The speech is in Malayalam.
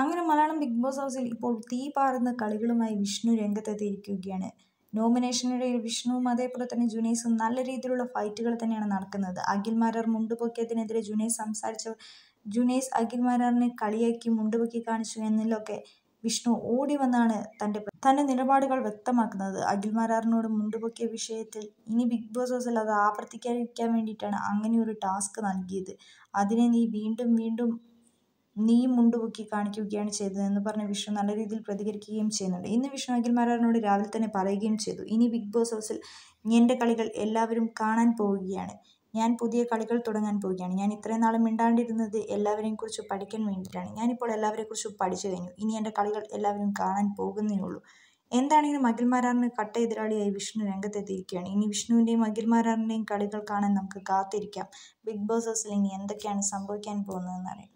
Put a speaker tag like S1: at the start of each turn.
S1: അങ്ങനെ മലയാളം ബിഗ് ബോസ് ഹൗസിൽ ഇപ്പോൾ തീ പാറുന്ന കളികളുമായി വിഷ്ണു രംഗത്തെത്തിയിരിക്കുകയാണ് നോമിനേഷനിടയിൽ വിഷ്ണുവും അതേപോലെ തന്നെ ജുനൈസും നല്ല രീതിയിലുള്ള ഫൈറ്റുകൾ തന്നെയാണ് നടക്കുന്നത് അഖിൽമാരാർ മുണ്ടുപൊക്കിയതിനെതിരെ ജുനൈസ് സംസാരിച്ചു ജുനൈസ് അഖിൽമാരാറിനെ കളിയാക്കി മുണ്ടുപൊക്കി കാണിച്ചു എന്നിലൊക്കെ വിഷ്ണു ഓടി വന്നാണ് തൻ്റെ തൻ്റെ നിലപാടുകൾ വ്യക്തമാക്കുന്നത് അഖിൽമാരാറിനോട് മുണ്ടുപൊക്കിയ വിഷയത്തിൽ ഇനി ബിഗ് ബോസ് ഹൗസിൽ അത് ആവർത്തിക്കാതിരിക്കാൻ വേണ്ടിയിട്ടാണ് അങ്ങനെ ഒരു ടാസ്ക് നൽകിയത് അതിനെ നീ വീണ്ടും വീണ്ടും നീ മുണ്ടുപൊക്കി കാണിക്കുകയാണ് ചെയ്തതെന്ന് പറഞ്ഞ വിഷ്ണു നല്ല രീതിയിൽ പ്രതികരിക്കുകയും ചെയ്യുന്നുണ്ട് ഇന്ന് വിഷ്ണു അഖിൽമാരാറിനോട് രാവിലെ തന്നെ പറയുകയും ചെയ്തു ഇനി ബിഗ് ബോസ് ഹൗസിൽ എൻ്റെ കളികൾ എല്ലാവരും കാണാൻ പോവുകയാണ് ഞാൻ പുതിയ കളികൾ തുടങ്ങാൻ പോവുകയാണ് ഞാൻ ഇത്രയും നാളും മിണ്ടാണ്ടിരുന്നത് എല്ലാവരെയും കുറിച്ച് പഠിക്കാൻ വേണ്ടിയിട്ടാണ് ഞാനിപ്പോൾ എല്ലാവരെക്കുറിച്ചും പഠിച്ചു കഴിഞ്ഞു ഇനി എൻ്റെ കളികൾ എല്ലാവരും കാണാൻ പോകുന്നേ ഉള്ളൂ എന്താണെങ്കിലും അഖിൽമാരാറിന് കട്ട എതിരാളിയായി വിഷ്ണു രംഗത്തെത്തിയിരിക്കുകയാണ് ഇനി വിഷ്ണുവിൻ്റെയും അഖിൽമാരാറിൻ്റെയും കളികൾ കാണാൻ നമുക്ക് കാത്തിരിക്കാം ബിഗ് ബോസ് ഹൗസിൽ ഇനി എന്തൊക്കെയാണ് സംഭവിക്കാൻ പോകുന്നതെന്നറിയാം